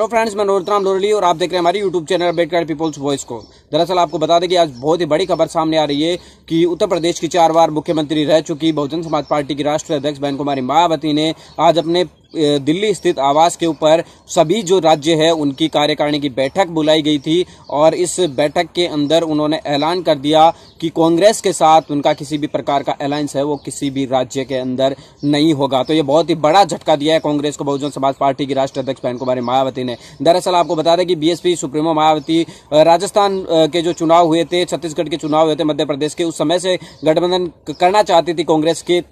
hello friends मैं नोरतराम लोरली और आप देख रहे हैं हमारे YouTube channel Ambedkar people's voice को दरअसल आपको बता दें कि आज बहुत ही बड़ी खबर सामने आ रही है कि उत्तर प्रदेश की चार बार मुख्यमंत्री रह चुकी बहुजन समाज पार्टी की राष्ट्रीय अध्यक्ष बहन कुमारी मायावती ने आज अपने दिल्ली स्थित आवास के ऊपर सभी जो राज्य है उनकी कार्यकारिणी की बैठक बुलाई गई थी और इस बैठक के अंदर उन्होंने ऐलान कर दिया कि कांग्रेस के साथ उनका किसी भी प्रकार का अलायंस है वो किसी भी राज्य के अंदर नहीं होगा तो ये बहुत ही बड़ा झटका दिया है कांग्रेस को बहुजन समाज पार्टी की राष्ट्रीय अध्यक्ष बहन कुमारी मायावती ने दरअसल आपको बता दें कि बीएसपी सुप्रीमो मायावती राजस्थान के जो चुनाव हुए थे छत्तीसगढ़ के चुनाव हुए थे मध्य प्रदेश के उस समय से गठबंधन करना चाहती थी कांग्रेस के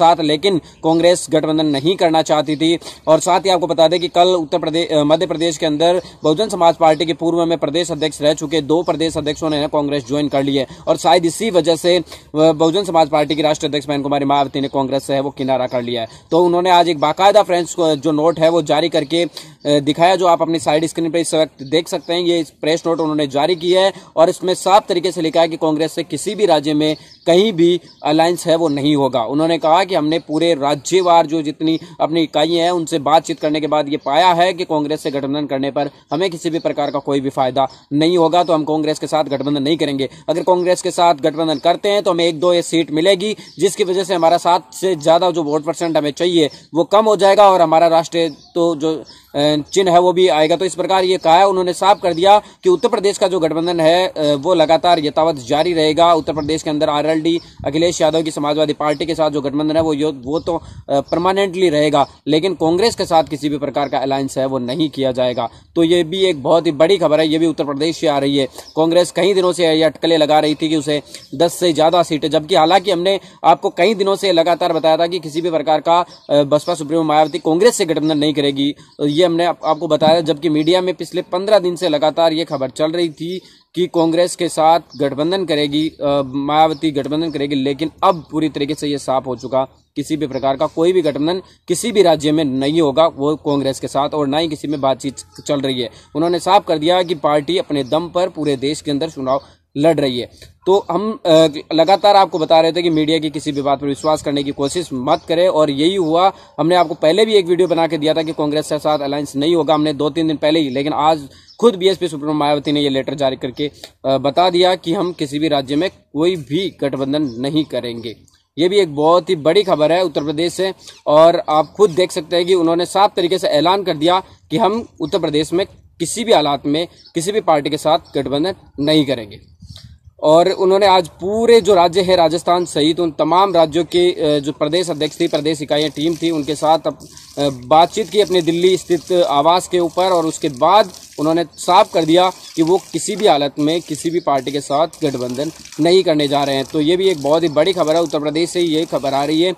साथ लेकिन कांग्रेस गठबंधन नहीं करना चाहती हुई थी और साथ ही आपको बता दें कि कल उत्तर प्रदेश मध्य प्रदेश के अंदर बहुजन समाज पार्टी के पूर्व में प्रदेश अध्यक्ष रह चुके दो प्रदेश अध्यक्षों ने कांग्रेस ज्वाइन कर लिया और शायद इसी वजह से बहुजन समाज पार्टी की राष्ट्रीय अध्यक्ष मैन कुमारी मायावती ने कांग्रेस से है वो किनारा कर लिया है तो उन्होंने आज एक बाकायदा फ्रेंड्स जो नोट है वो जारी करके दिखाया जो आप अपनी साइड स्क्रीन पर इस वक्त देख सकते हैं ये प्रेस नोट उन्होंने जारी किया है और इसमें साफ तरीके से लिखा है कि कांग्रेस से किसी भी राज्य में कहीं भी अलायंस है वो नहीं होगा उन्होंने कहा कि हमने पूरे राज्यवार जो जितनी अपनी इकाई आई हैं उनसे बातचीत करने के बाद ये पाया है कि कांग्रेस से गठबंधन करने पर हमें किसी भी प्रकार का कोई भी फायदा नहीं होगा तो हम कांग्रेस के साथ गठबंधन नहीं करेंगे अगर कांग्रेस के साथ गठबंधन करते हैं तो हमें एक दो ये सीट मिलेगी जिसकी वजह से हमारा सात से ज़्यादा जो वोट परसेंट हमें चाहिए वो कम हो जाएगा और हमारा राष्ट्रीय तो जो चिन्ह है वो भी आएगा तो इस प्रकार ये कहा है उन्होंने साफ कर दिया कि उत्तर प्रदेश का जो गठबंधन है वो लगातार यथावत जारी रहेगा उत्तर प्रदेश के अंदर आरएलडी अखिलेश यादव की समाजवादी पार्टी के साथ जो गठबंधन है वो वो तो परमानेंटली रहेगा लेकिन कांग्रेस के साथ किसी भी प्रकार का अलायंस है वो नहीं किया जाएगा तो ये भी एक बहुत ही बड़ी खबर है ये भी उत्तर प्रदेश से आ रही है कांग्रेस कई दिनों से यह अटकले लगा रही थी कि उसे दस से ज़्यादा सीटें जबकि हालांकि हमने आपको कई दिनों से लगातार बताया था कि किसी भी प्रकार का बसपा सुप्रीमो मायावती कांग्रेस से गठबंधन नहीं करे गिरेगी तो ये हमने आप, आपको बताया जबकि मीडिया में पिछले पंद्रह दिन से लगातार ये खबर चल रही थी कि कांग्रेस के साथ गठबंधन करेगी मायावती गठबंधन करेगी लेकिन अब पूरी तरीके से ये साफ हो चुका किसी भी प्रकार का कोई भी गठबंधन किसी भी राज्य में नहीं होगा वो कांग्रेस के साथ और ना ही किसी में बातचीत चल रही है उन्होंने साफ कर दिया कि पार्टी अपने दम पर पूरे देश के अंदर चुनाव लड़ रही है तो हम लगातार आपको बता रहे थे कि मीडिया की किसी भी बात पर विश्वास करने की कोशिश मत करें और यही हुआ हमने आपको पहले भी एक वीडियो बना के दिया था कि कांग्रेस के साथ अलायंस नहीं होगा हमने दो तीन दिन पहले ही लेकिन आज खुद बीएसपी सुप्रीमो मायावती ने यह लेटर जारी करके बता दिया कि हम किसी भी राज्य में कोई भी गठबंधन नहीं करेंगे ये भी एक बहुत ही बड़ी खबर है उत्तर प्रदेश से और आप खुद देख सकते हैं कि उन्होंने साफ तरीके से ऐलान कर दिया कि हम उत्तर प्रदेश में किसी भी हालात में किसी भी पार्टी के साथ गठबंधन नहीं करेंगे और उन्होंने आज पूरे जो राज्य है राजस्थान सहित उन तमाम राज्यों के जो प्रदेश अध्यक्ष थी प्रदेश इकाइयाँ टीम थी उनके साथ बातचीत की अपने दिल्ली स्थित आवास के ऊपर और उसके बाद उन्होंने साफ कर दिया कि वो किसी भी हालत में किसी भी पार्टी के साथ गठबंधन नहीं करने जा रहे हैं तो ये भी एक बहुत ही बड़ी खबर है उत्तर प्रदेश से ये खबर आ रही है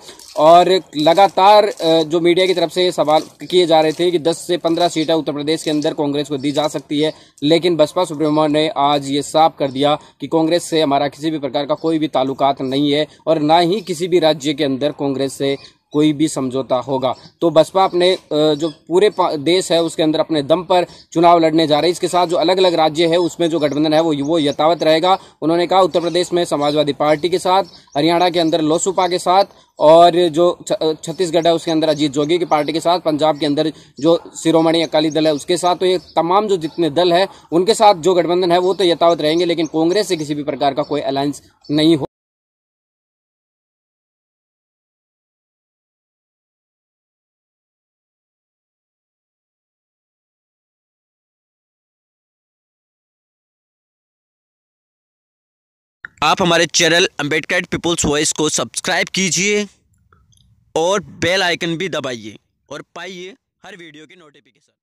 और लगातार जो मीडिया की तरफ से सवाल किए जा रहे थे कि 10 से 15 सीटें उत्तर प्रदेश के अंदर कांग्रेस को दी जा सकती है लेकिन बसपा सुप्रीमो ने आज ये साफ कर दिया कि कांग्रेस से हमारा किसी भी प्रकार का कोई भी ताल्लुकात नहीं है और ना ही किसी भी राज्य के अंदर कांग्रेस से कोई भी समझौता होगा तो बसपा अपने जो पूरे देश है उसके अंदर अपने दम पर चुनाव लड़ने जा रही है इसके साथ जो अलग अलग राज्य है उसमें जो गठबंधन है वो वो यथावत रहेगा उन्होंने कहा उत्तर प्रदेश में समाजवादी पार्टी के साथ हरियाणा के अंदर लोसुपा के साथ और जो छत्तीसगढ़ है उसके अंदर अजीत जोगी की पार्टी के साथ पंजाब के अंदर जो शिरोमणि अकाली दल है उसके साथ तो ये तमाम जो जितने दल है उनके साथ जो गठबंधन है वो तो यथावत रहेंगे लेकिन कांग्रेस से किसी भी प्रकार का कोई अलायंस नहीं हो आप हमारे चैनल अम्बेडकर पीपुल्स वॉइस को सब्सक्राइब कीजिए और बेल आइकन भी दबाइए और पाइए हर वीडियो की नोटिफिकेशन